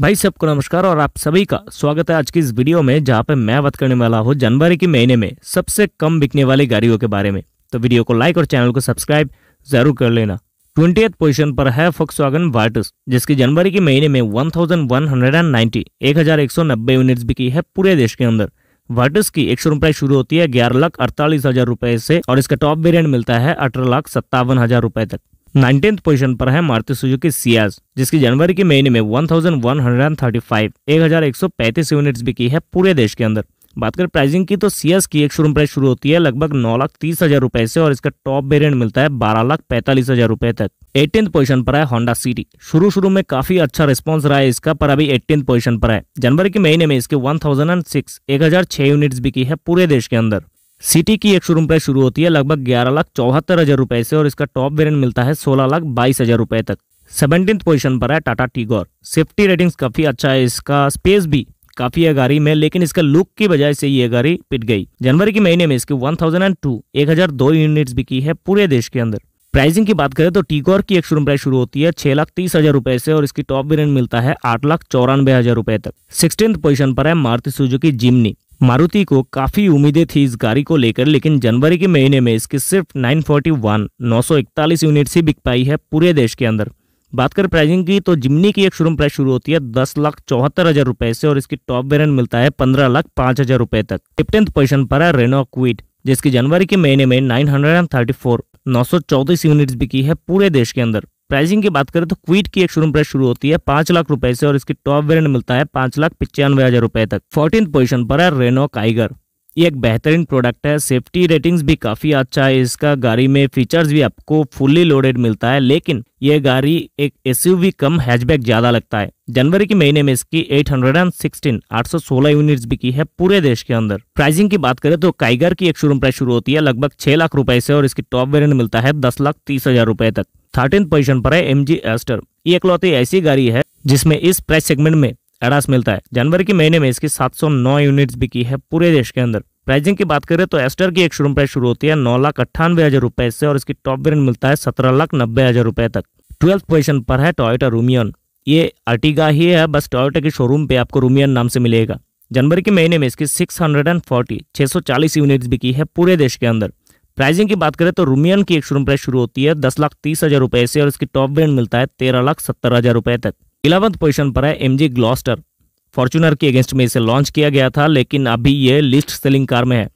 भाई सबको नमस्कार और आप सभी का स्वागत है आज की इस वीडियो में जहां पे मैं बात करने वाला हूँ जनवरी के महीने में सबसे कम बिकने वाली गाड़ियों के बारे में तो वीडियो को लाइक और चैनल को सब्सक्राइब जरूर कर लेना ट्वेंटी पोजीशन पर है फोक्स वागन वार्टस जिसकी जनवरी के महीने में सौ नब्बे यूनिट्स बिकी है पूरे देश के अंदर वार्टस की एक सौ प्राइस शुरू होती है ग्यारह लाख अड़तालीस हजार रुपए से और इसका टॉप वेरियंट मिलता है अठारह लाख सत्तावन हजार रुपए तक नाइनटीन पोजीशन पर है मारुति सुजुकी सियाज जिसकी जनवरी के महीने में 1135 1135 यूनिट्स बिकी है पूरे देश के अंदर बात करें प्राइसिंग की तो सीएस की एक शोरूम प्राइस शुरू होती है लगभग नौ लाख तीस हजार रुपए से और इसका टॉप वेरिएंट मिलता है बारह लाख पैंतालीस हजार रुपए तक एटीन पोजीशन पर है होंडा सिटी शुरू शुरू में काफी अच्छा रिस्पांस रहा है इसका पर अभी एटीन पोजीशन पर है जनवरी के महीने में इसके वन थाउजेंड एंड सिक्स एक हजार छह यूनिट बिकी है पूरे देश के अंदर सिटी की एक शोरूम प्राइस शुरू होती है लगभग ग्यारह लाख चौहत्तर हज़ार रुपए से और इसका टॉप वेरियंट मिलता है सोलह लाख बाईस हज़ार रुपए तक सेवनटीन पोजीशन पर है टाटा टीगोर सेफ्टी रेटिंग्स काफ़ी अच्छा है इसका स्पेस भी काफी है गाड़ी में लेकिन इसका लुक की वजह से ये गाड़ी पिट गई जनवरी के महीने में इसकी 1002 1002 यूनिट्स बिकी है पूरे देश के अंदर प्राइसिंग की बात करें तो टीगोर की एक शुरू प्राइस शुरू होती है छह लाख तीस हजार रुपए से और इसकी टॉप वेरियंट मिलता है आठ लाख चौरानवे हजार रुपए तक सिक्सटीन पोजीशन पर है मारुति सुजुकी जिमनी मारुति को काफ़ी उम्मीदें थी इस गाड़ी को लेकर लेकिन जनवरी के महीने में इसकी सिर्फ 941 वन यूनिट्स ही बिक पाई है पूरे देश के अंदर बात कर प्राइसिंग की तो जिमनी की एक शोरूम प्राइस शुरू होती है दस लाख चौहत्तर हजार रुपए से और इसकी टॉप वेरियंट मिलता है पंद्रह लाख पांच हजार रुपए तक फिफ्टेंथ पोजिशन पर है रेनो क्विड जिसकी जनवरी के महीने में nine hundred and thirty four नौ सौ चौतीस यूनिट्स बिकी है पूरे देश के अंदर प्राइसिंग की बात करें तो क्विट की एक शोरूम प्राइस शुरू होती है पांच लाख रुपए से और इसकी टॉप वेरियंट मिलता है पांच लाख पिचानवे हजार रुपए तक फोर्टीन पोजिशन पर है रेनो काइगर ये एक बेहतरीन प्रोडक्ट है सेफ्टी रेटिंग्स भी काफ़ी अच्छा है इसका गाड़ी में फीचर्स भी आपको फुल्ली लोडेड मिलता है लेकिन ये गाड़ी एक एसयूवी कम हैचबैक ज़्यादा लगता है जनवरी के महीने में इसकी 816 816 यूनिट्स की है पूरे देश के अंदर प्राइसिंग की बात करें तो काइगर की एक शोरूम प्राइस शुरू होती है लगभग छह लाख रुपए से और इसकी टॉप वेरियंट मिलता है दस लाख तीस हजार रुपए तक थर्टीन पोजिशन पर है एम जी एस्टर ये इकलौती ऐसी गाड़ी है जिसमें इस प्राइस सेगमेंट में एडास मिलता है जनवरी के महीने में इसकी 709 यूनिट्स की है पूरे देश के अंदर प्राइसिंग की बात करें तो एस्टर की एक शुरू प्राइस शुरू होती है नौ लाख अट्ठानवे हजार रुपए से और इसकी टॉप वेरियंट मिलता है सत्रह लाख नब्बे हजार रुपए तक ट्वेल्थ पोजिशन पर है टोयोटा रूमियन ये अर्टिगा ही है बस टोयोटा के शोरूम पे आपको रूमियन नाम से मिलेगा जनवरी के महीने में इसकी 640 640 यूनिट्स बिकी है पूरे देश के अंदर प्राइसिंग की बात करें तो रूमियन की एक शोरूम प्राइस शुरू होती है दस लाख तीस हजार रुपए से और इसकी टॉप ब्रांड मिलता है तेरह लाख सत्तर हजार रुपए तक इलेवंथ पोजिशन पर है एम जी ग्लॉस्टर फॉर्चुनर के अगेंस्ट में इसे लॉन्च किया गया था लेकिन अभी ये लिस्ट सेलिंग कार में है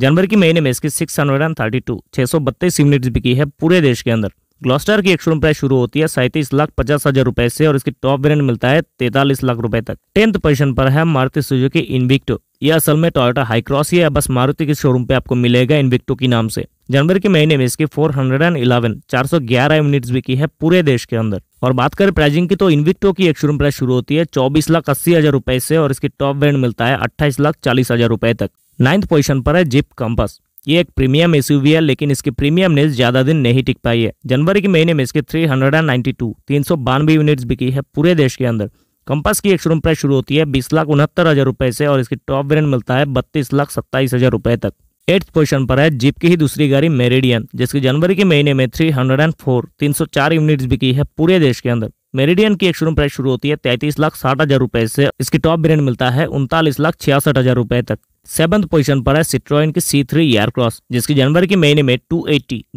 जनवरी के महीने में इसकी six hundred and thirty two छह सौ बत्तीस यूनिट्स बिकी है पूरे देश के अंदर ग्लोस्टर की एक्शन प्राइस शुरू होती है सैंतीस लाख पचास हजार रुपए से और इसकी टॉप ब्रांड मिलता है तैतालीस लाख रुपए तक टेंथ पोजीशन पर है मारुति सुजुकी इनविक्टो यह असल में टोयोटा हाईक्रॉस ही है बस मारुति के शोरूम पे आपको मिलेगा इनविक्टो के नाम से जनवरी के महीने में इसकी 411 यूनिट यूनिट्स बिकी है पूरे देश के अंदर और बात करें प्राइजिंग की तो इनविक्टो की एक शोरूम प्राइस शुरू होती है चौबीस लाख अस्सी हजार रुपए से और इसकी टॉप ब्रांड मिलता है अट्ठाईस लाख चालीस हजार रुपए तक नाइन्थ पोजिशन पर है जिप कंपस ये एक प्रीमियम एसयूवी है लेकिन इसकी प्रीमियम ने ज्यादा दिन नहीं टिक पाई है जनवरी के महीने में इसके three hundred and ninety two तीन सौ बानवे यूनिट्स बिकी है पूरे देश के अंदर कंपास की एक शुरू प्राइस शुरू होती है बीस लाख उनहत्तर हजार रुपए से और इसकी टॉप ब्रेंड मिलता है बत्तीस लाख सत्ताईस हजार रुपए तक एट्थ पोजिशन पर है जीप की ही दूसरी गाड़ी मेरेडियन जिसकी जनवरी के महीने में थ्री हंड्रेड एंड फोर तीन सौ चार यूनिट्स बिकी है पूरे देश के अंदर मेरिडियन की एक एक्शोरूम प्राइस शुरू होती है तैतीस लाख साठ हजार रुपए से इसकी टॉप ब्रांड मिलता है उनतालीस लाख छियासठ हजार रुपए तक सेवंथ पोजीशन पर है सिट्रोइन की सी थ्री एयरक्रॉस जिसकी जनवरी के महीने में टू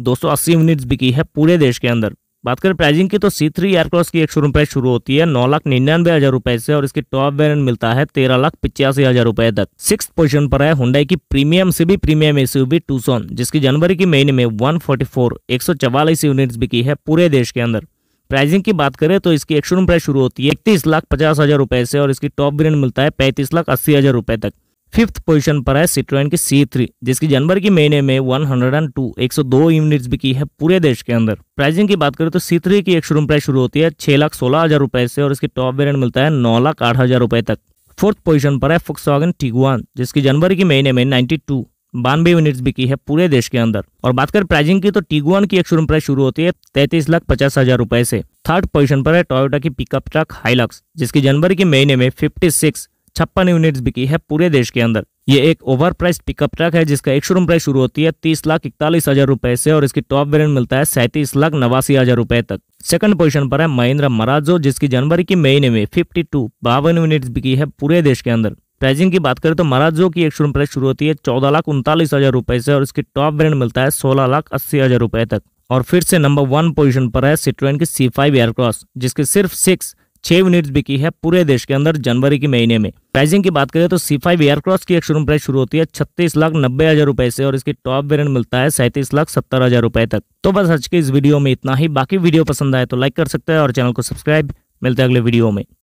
दो सौ अस्सी यूनिट बिकी है पूरे देश के अंदर बात करें प्राइसिंग की तो सी थ्री एयरक्रॉस की एक शोरूम प्राइस शुरू होती है नौ लाख निन्यानवे हजार रुपए से और इसकी टॉप वेरियंट मिलता है तेरह लाख पिचासी हजार रुपए तक सिक्स पोजीशन पर है हुंडई की प्रीमियम से भी प्रीमियम एसयूवी टूसोन जिसकी जनवरी के महीने में वन फोर्टी फोर एक सौ चवालीस यूनिट्स बिकी है पूरे देश के अंदर प्राइसिंग की बात करें तो इसकी एक शोरूम प्राइस शुरू होती है इकतीस लाख पचास हज़ार रुपए से और इसकी टॉप वेरियंट मिलता है पैंतीस लाख अस्सी हज़ार रुपए तक फिफ्थ पोजीशन पर है सिट्रोन की सी थ्री जिसकी जनवरी के महीने में वन हंड्रेड एंड टू एक सौ दो यूनिट्स बिकी है पूरे देश के अंदर प्राइसिंग की बात करें तो सी थ्री की एक शोरूम प्राइस शुरू होती है छह लाख सोलह हजार रुपए से और इसकी टॉप ब्रांड मिलता है नौ लाख आठ हजार रुपए तक फोर्थ पोजीशन पर है फुक्सवागन टिगुआन जिसकी जनवरी के महीने में टू बानवे यूनिट्स बिकी है पूरे देश के अंदर और बात कर प्राइजिंग की तो टीगुआन की एक शोरूम प्राइस शुरू होती है तैतीस लाख पचास हजार रुपए से थर्ड पोजीशन पर है टोयोटा की पिकअप ट्रक हाईलक्स जिसकी जनवरी के महीने में फिफ्टी सिक्स छप्पन यूनिट्स बिकी है पूरे देश के अंदर ये एक ओवर प्राइस पिकअप ट्रक है जिसका एक शोरूम प्राइस शुरू होती है तीस लाख इकतालीस हजार रुपए से और इसकी टॉप वेरियंट मिलता है सैंतीस लाख नवासी हजार रुपए तक सेकंड पोजीशन पर है महिंद्रा मराजो जिसकी जनवरी के महीने में फिफ्टी टू बावन यूनिट्स बिकी है पूरे देश के अंदर प्राइसिंग की बात करें तो मराजो की एक शोरूम प्राइस शुरू होती है चौदह लाख उनतालीस हजार रुपए से और इसकी टॉप ब्रांड मिलता है सोलह लाख अस्सी हजार रुपए तक और फिर से नंबर वन पोजीशन पर है सिट्रोन की सी फाइव एयरक्रॉस जिसके सिर्फ सिक्स छह यूनिट बिकी है पूरे देश के अंदर जनवरी के महीने में प्राइसिंग की बात करें तो सी फाइव एयरक्रॉस की एक शोरूम प्राइस शुरू होती है छत्तीस लाख नब्बे हजार रुपए से और इसकी टॉप वेरियंट मिलता है सैंतीस लाख सत्तर हजार रुपए तक तो बस आज के इस वीडियो में इतना ही बाकी वीडियो पसंद आए तो लाइक कर सकते हैं और चैनल को सब्सक्राइब मिलते हैं अगले वीडियो में